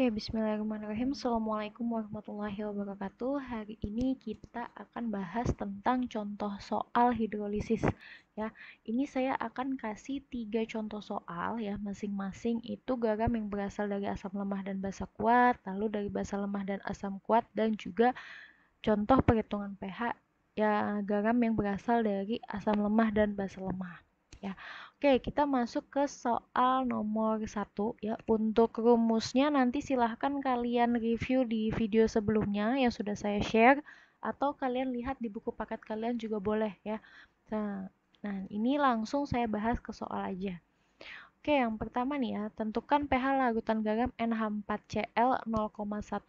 Oke, bismillahirrahmanirrahim. Assalamualaikum warahmatullahi wabarakatuh. Hari ini kita akan bahas tentang contoh soal hidrolisis ya. Ini saya akan kasih tiga contoh soal ya, masing-masing itu garam yang berasal dari asam lemah dan basa kuat, lalu dari basa lemah dan asam kuat dan juga contoh perhitungan pH ya garam yang berasal dari asam lemah dan basa lemah ya. Oke, kita masuk ke soal nomor satu ya. Untuk rumusnya nanti silahkan kalian review di video sebelumnya yang sudah saya share atau kalian lihat di buku paket kalian juga boleh ya. Nah, nah ini langsung saya bahas ke soal aja. Oke, yang pertama nih ya, tentukan pH larutan garam NH4Cl 0,1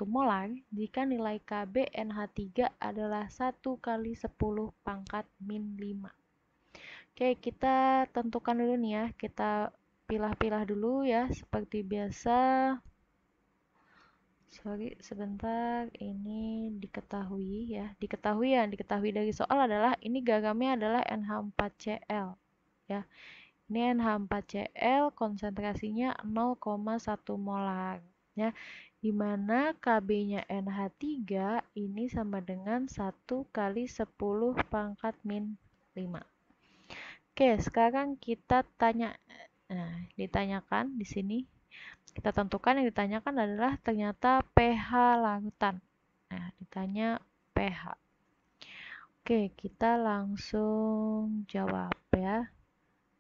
molar jika nilai KB NH3 adalah 1 kali 10 pangkat min 5. Oke, kita tentukan dulu nih ya. Kita pilah-pilah dulu ya, seperti biasa. Sorry, sebentar. Ini diketahui ya. Diketahui ya, diketahui dari soal adalah ini garamnya adalah NH4Cl ya. Ini NH4Cl konsentrasinya 0,1 molar ya. Dimana mana KB-nya NH3 ini sama dengan 1 kali 10 pangkat min 5 Oke, sekarang kita tanya nah, ditanyakan di sini kita tentukan yang ditanyakan adalah ternyata pH larutan. Nah, ditanya pH. Oke, kita langsung jawab ya.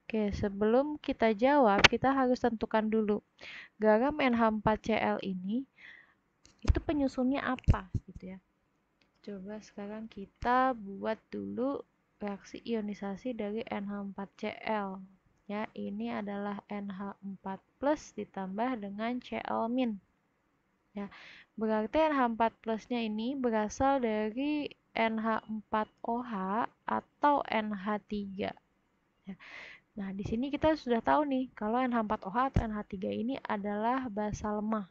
Oke, sebelum kita jawab, kita harus tentukan dulu garam NH4Cl ini itu penyusunnya apa gitu ya. Coba sekarang kita buat dulu reaksi ionisasi dari NH4Cl. Ya, ini adalah NH4 plus ditambah dengan Cl min. Ya, berarti NH4 plusnya ini berasal dari NH4OH atau NH3. Ya. Nah, di sini kita sudah tahu nih kalau NH4OH atau NH3 ini adalah basa lemah.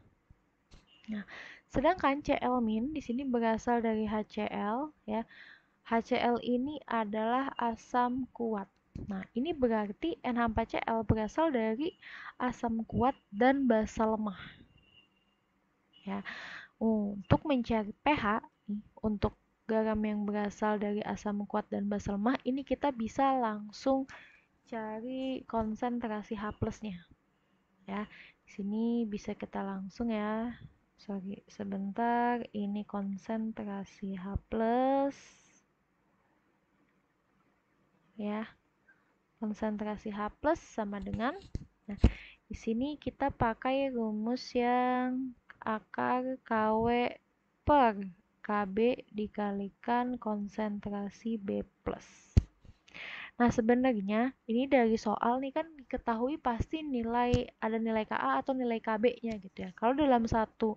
Nah, sedangkan Cl min di sini berasal dari HCl ya HCl ini adalah asam kuat. Nah, ini berarti NH4Cl berasal dari asam kuat dan basa lemah. Ya. Untuk mencari pH untuk garam yang berasal dari asam kuat dan basa lemah ini kita bisa langsung cari konsentrasi H nya Ya, di sini bisa kita langsung ya. Sorry, sebentar. Ini konsentrasi H plus ya konsentrasi H plus sama dengan nah di sini kita pakai rumus yang akar KW per KB dikalikan konsentrasi B plus. Nah, sebenarnya ini dari soal nih kan diketahui pasti nilai ada nilai KA atau nilai KB-nya gitu ya. Kalau dalam satu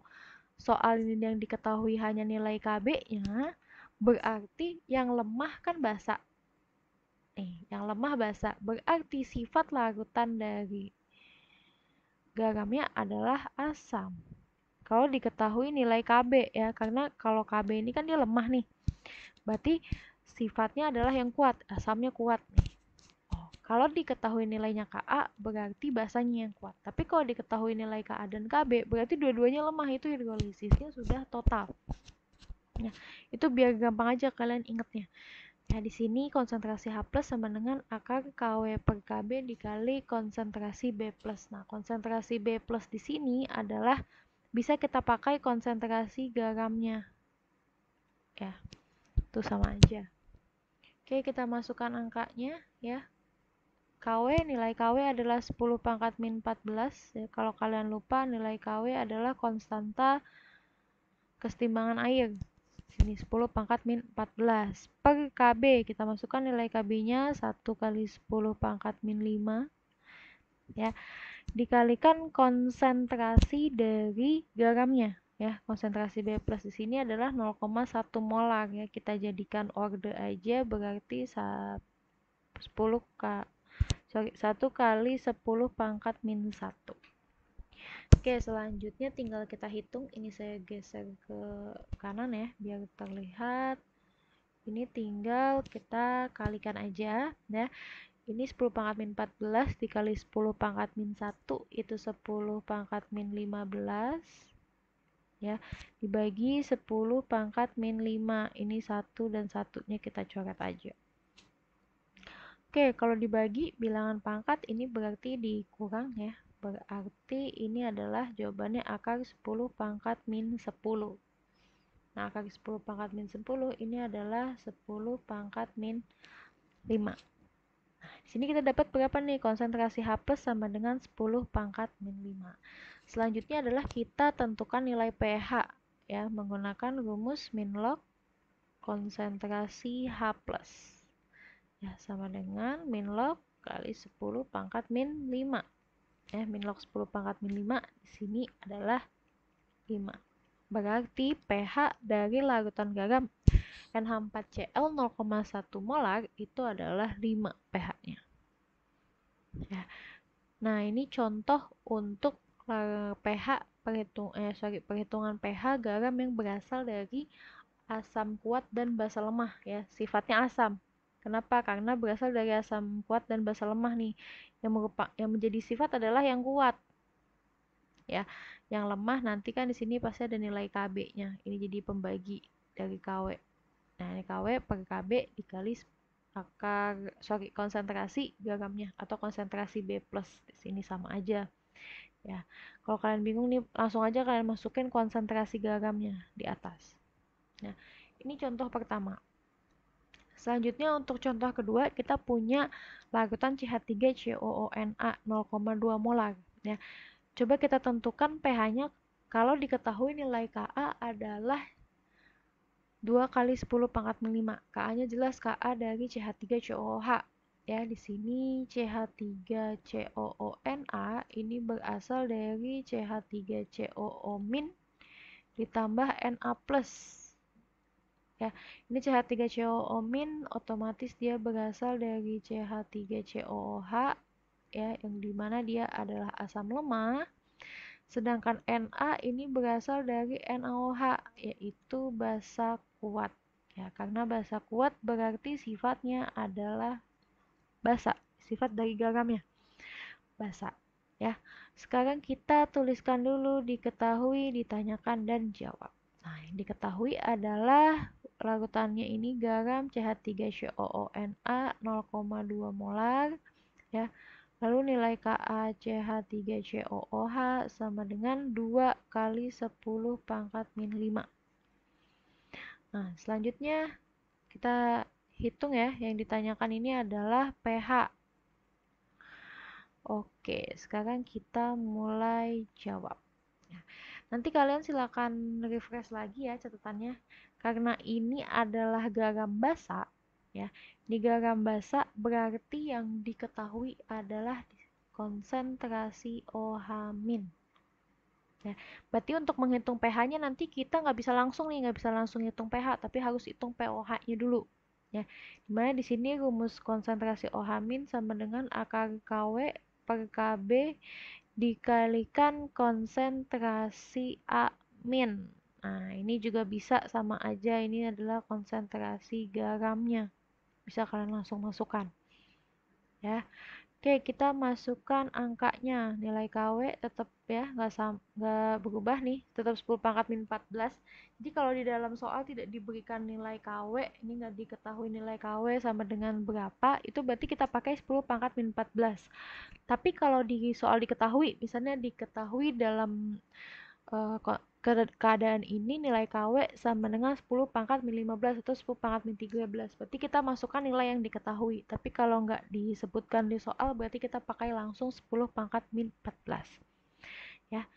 soal ini yang diketahui hanya nilai KB-nya, berarti yang lemah kan basa nih eh, yang lemah basa berarti sifat larutan dari garamnya adalah asam kalau diketahui nilai KB ya karena kalau KB ini kan dia lemah nih berarti sifatnya adalah yang kuat asamnya kuat nih oh, kalau diketahui nilainya KA berarti basanya yang kuat tapi kalau diketahui nilai KA dan KB berarti dua-duanya lemah itu hidrolisisnya sudah total Nah, itu biar gampang aja kalian ingatnya. Nah, di sini konsentrasi H plus sama dengan akar KW per KB dikali konsentrasi B plus. Nah, konsentrasi B plus di sini adalah bisa kita pakai konsentrasi garamnya. Ya, itu sama aja. Oke, kita masukkan angkanya ya. KW, nilai KW adalah 10 pangkat min 14. Ya, kalau kalian lupa, nilai KW adalah konstanta kestimbangan air sini 10 pangkat min 14 per KB kita masukkan nilai KB nya 1 kali 10 pangkat min 5 ya dikalikan konsentrasi dari garamnya ya konsentrasi B plus di sini adalah 0,1 molar ya kita jadikan orde aja berarti 10 k 1 kali 10 pangkat min 1 Oke, selanjutnya tinggal kita hitung. Ini saya geser ke kanan ya, biar terlihat. Ini tinggal kita kalikan aja. Ya. Ini 10 pangkat min 14 dikali 10 pangkat min 1 itu 10 pangkat min 15 ya dibagi 10 pangkat min 5 ini 1 dan satunya kita coret aja Oke, kalau dibagi bilangan pangkat ini berarti dikurang ya. Berarti ini adalah jawabannya akar 10 pangkat min 10. Nah, akar 10 pangkat min 10 ini adalah 10 pangkat min 5. Nah, sini kita dapat berapa nih? Konsentrasi H plus sama dengan 10 pangkat min 5. Selanjutnya adalah kita tentukan nilai pH ya menggunakan rumus min log konsentrasi H plus. Ya, sama dengan min log kali 10 pangkat min 5 ya min log 10 pangkat min 5 di sini adalah 5 berarti pH dari larutan garam NH4Cl 0,1 molar itu adalah 5 pH-nya ya. nah ini contoh untuk pH eh, perhitung eh sorry perhitungan pH garam yang berasal dari asam kuat dan basa lemah ya sifatnya asam Kenapa? Karena berasal dari asam kuat dan basa lemah nih. Yang merupa, yang menjadi sifat adalah yang kuat. Ya, yang lemah nanti kan di sini pasti ada nilai KB-nya. Ini jadi pembagi dari KW. Nah, ini KW pakai KB dikali akar sorry konsentrasi garamnya atau konsentrasi B+ di sini sama aja. Ya. Kalau kalian bingung nih langsung aja kalian masukin konsentrasi garamnya di atas. Nah, ini contoh pertama. Selanjutnya untuk contoh kedua kita punya larutan CH3COONA 0,2 molar ya. Coba kita tentukan pH-nya kalau diketahui nilai Ka adalah 2 kali 10 pangkat 5. Ka-nya jelas Ka dari CH3COOH ya di sini CH3COONA ini berasal dari CH3COO- ditambah Na+ ya ini CH3COO otomatis dia berasal dari CH3COOH ya yang dimana dia adalah asam lemah sedangkan Na ini berasal dari NaOH yaitu basa kuat ya karena basa kuat berarti sifatnya adalah basa sifat dari garamnya basa ya sekarang kita tuliskan dulu diketahui ditanyakan dan jawab nah yang diketahui adalah larutannya ini garam CH3COONA 0,2 molar ya. Lalu nilai Ka CH3COOH sama dengan 2 kali 10 pangkat min 5. Nah, selanjutnya kita hitung ya. Yang ditanyakan ini adalah pH. Oke, sekarang kita mulai jawab. Nah, nanti kalian silakan refresh lagi ya catatannya. Karena ini adalah garam basa, ya. Di garam basa berarti yang diketahui adalah konsentrasi OH-. Ya, berarti untuk menghitung pH-nya nanti kita nggak bisa langsung nih, nggak bisa langsung hitung pH, tapi harus hitung POH-nya dulu. Ya, dimana di sini rumus konsentrasi OH- sama dengan akar KW per KB dikalikan konsentrasi A min. Nah, ini juga bisa sama aja, ini adalah konsentrasi garamnya. Bisa kalian langsung masukkan. Ya. Oke, kita masukkan angkanya. Nilai KW tetap ya, nggak nggak berubah nih, tetap 10 pangkat min 14. Jadi kalau di dalam soal tidak diberikan nilai KW, ini nggak diketahui nilai KW sama dengan berapa, itu berarti kita pakai 10 pangkat min 14. Tapi kalau di soal diketahui, misalnya diketahui dalam uh, keadaan ini nilai KW sama dengan 10 pangkat min 15 atau 10 pangkat min 13. Berarti kita masukkan nilai yang diketahui. Tapi kalau nggak disebutkan di soal, berarti kita pakai langsung 10 pangkat min 14. Ya.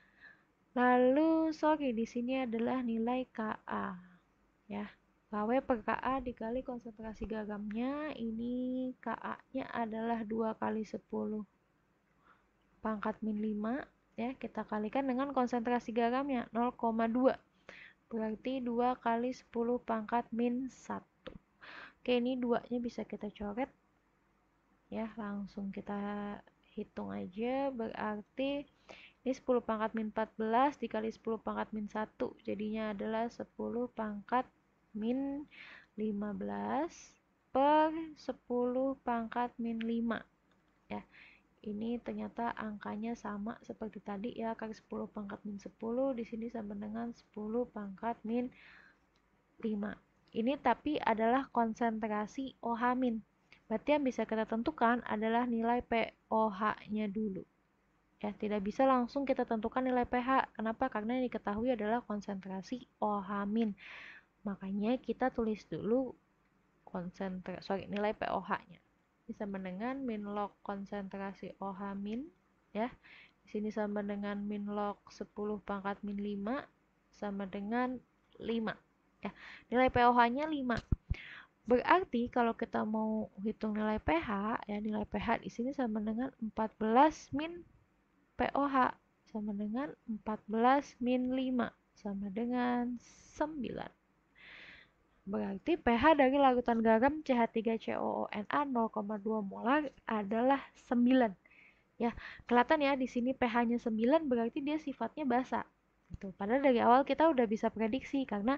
Lalu, sorry, di sini adalah nilai KA. Ya. KW per KA dikali konsentrasi gagamnya, ini KA-nya adalah 2 kali 10 pangkat min 5 ya kita kalikan dengan konsentrasi garamnya 0,2 berarti 2 kali 10 pangkat min 1 oke ini 2 nya bisa kita coret ya langsung kita hitung aja berarti ini 10 pangkat min 14 dikali 10 pangkat min 1 jadinya adalah 10 pangkat min 15 per 10 pangkat min 5 ya ini ternyata angkanya sama seperti tadi ya kali 10 pangkat min 10 di sini sama dengan 10 pangkat min 5 ini tapi adalah konsentrasi OH min berarti yang bisa kita tentukan adalah nilai POH nya dulu ya tidak bisa langsung kita tentukan nilai pH kenapa karena yang diketahui adalah konsentrasi OH min makanya kita tulis dulu konsentrasi sorry nilai POH nya sama dengan min log konsentrasi OH min ya. Di sini sama dengan min log 10 pangkat min 5 sama dengan 5 ya. Nilai POH-nya 5. Berarti kalau kita mau hitung nilai pH ya nilai pH di sini sama dengan 14 min POH sama dengan 14 min 5 sama dengan 9. Berarti pH dari larutan garam CH3COONA 0,2 molar adalah 9. Ya, kelihatan ya di sini pH-nya 9 berarti dia sifatnya basa. Gitu. Padahal dari awal kita udah bisa prediksi karena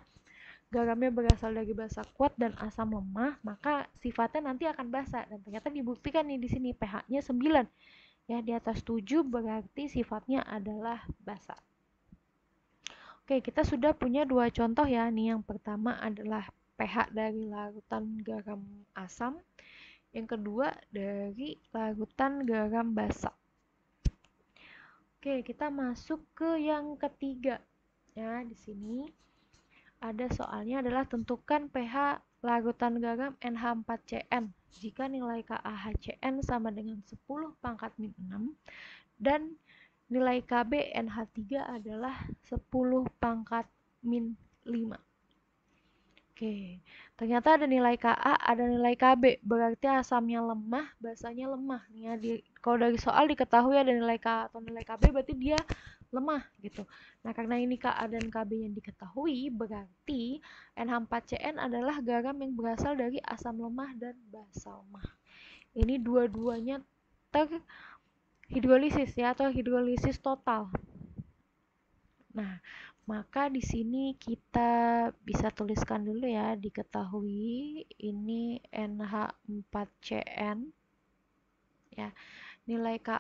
garamnya berasal dari basa kuat dan asam lemah, maka sifatnya nanti akan basa dan ternyata dibuktikan nih di sini pH-nya 9. Ya, di atas 7 berarti sifatnya adalah basa. Oke, kita sudah punya dua contoh ya. Nih yang pertama adalah pH dari larutan garam asam. Yang kedua dari larutan garam basa. Oke, kita masuk ke yang ketiga. Ya, di sini ada soalnya adalah tentukan pH larutan garam NH4CN jika nilai KAHCN sama dengan 10 pangkat min 6 dan Nilai KB NH3 adalah 10 pangkat min 5. Oke, ternyata ada nilai KA, ada nilai KB, berarti asamnya lemah, basanya lemah. Nih ya, di, kalau dari soal diketahui ada nilai KA atau nilai KB, berarti dia lemah gitu. Nah, karena ini KA dan KB yang diketahui, berarti NH4CN adalah garam yang berasal dari asam lemah dan basa lemah. Ini dua-duanya ter hidrolisis ya atau hidrolisis total. Nah, maka di sini kita bisa tuliskan dulu ya diketahui ini NH4CN ya. Nilai Ka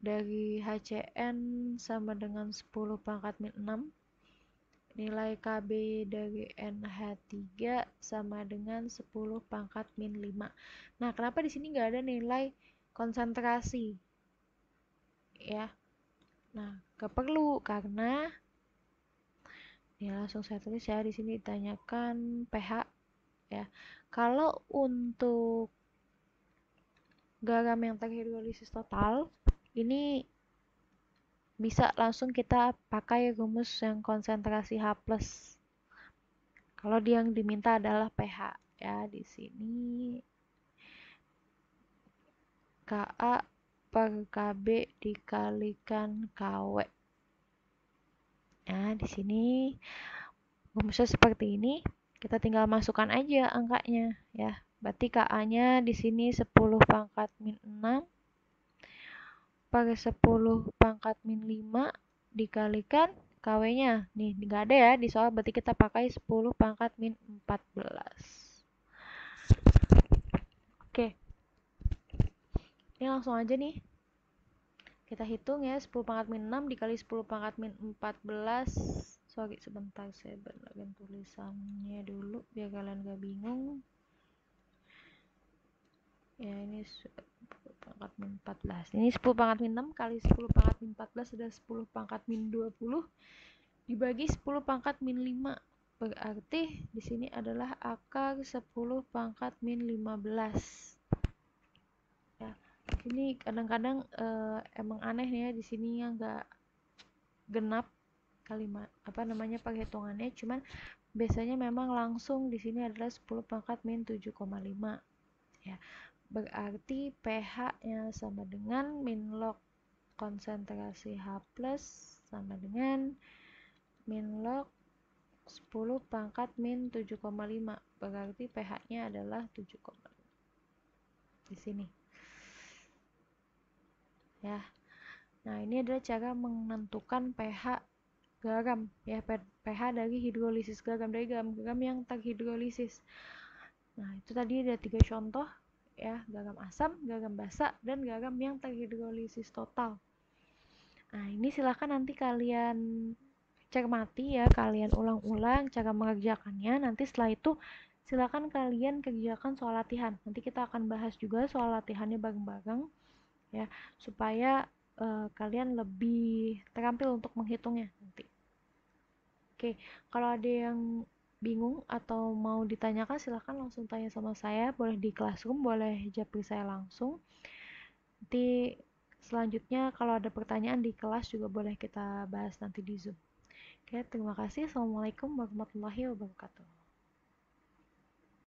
dari HCN sama dengan 10 pangkat min 6 nilai KB dari NH3 sama dengan 10 pangkat min 5. Nah, kenapa di sini nggak ada nilai konsentrasi? ya nah gak perlu karena ya langsung saya tulis ya di sini ditanyakan pH ya kalau untuk garam yang terhidrolisis total ini bisa langsung kita pakai rumus yang konsentrasi H+. Kalau dia yang diminta adalah pH ya di sini Ka KB dikalikan KW. Nah, di sini rumusnya seperti ini. Kita tinggal masukkan aja angkanya ya. Berarti KA-nya di sini 10 pangkat min 6 per 10 pangkat min 5 dikalikan KW-nya. Nih, nggak ada ya di soal, berarti kita pakai 10 pangkat min 14. ini ya, langsung aja nih kita hitung ya 10 pangkat min 6 dikali 10 pangkat min 14 sorry sebentar saya benerin tulisannya dulu biar kalian gak bingung ya ini 10 pangkat min 14 ini 10 pangkat min 6 kali 10 pangkat min 14 sudah 10 pangkat min 20 dibagi 10 pangkat min 5 berarti di sini adalah akar 10 pangkat min 15 ini kadang-kadang uh, emang aneh nih ya di sini yang nggak genap kalimat apa namanya penghitungannya cuman biasanya memang langsung di sini adalah 10 pangkat min 7,5 ya berarti pH nya sama dengan min log konsentrasi H plus sama dengan min log 10 pangkat min 7,5 berarti pH nya adalah 7,5 di sini ya. Nah, ini adalah cara menentukan pH garam ya pH dari hidrolisis garam dari garam-garam yang terhidrolisis. Nah, itu tadi ada tiga contoh ya, garam asam, garam basa, dan garam yang terhidrolisis total. Nah, ini silahkan nanti kalian cermati ya, kalian ulang-ulang cara mengerjakannya. Nanti setelah itu silahkan kalian kerjakan soal latihan. Nanti kita akan bahas juga soal latihannya bareng-bareng ya supaya uh, kalian lebih terampil untuk menghitungnya nanti oke kalau ada yang bingung atau mau ditanyakan silahkan langsung tanya sama saya boleh di classroom boleh japri saya langsung nanti selanjutnya kalau ada pertanyaan di kelas juga boleh kita bahas nanti di zoom oke terima kasih assalamualaikum warahmatullahi wabarakatuh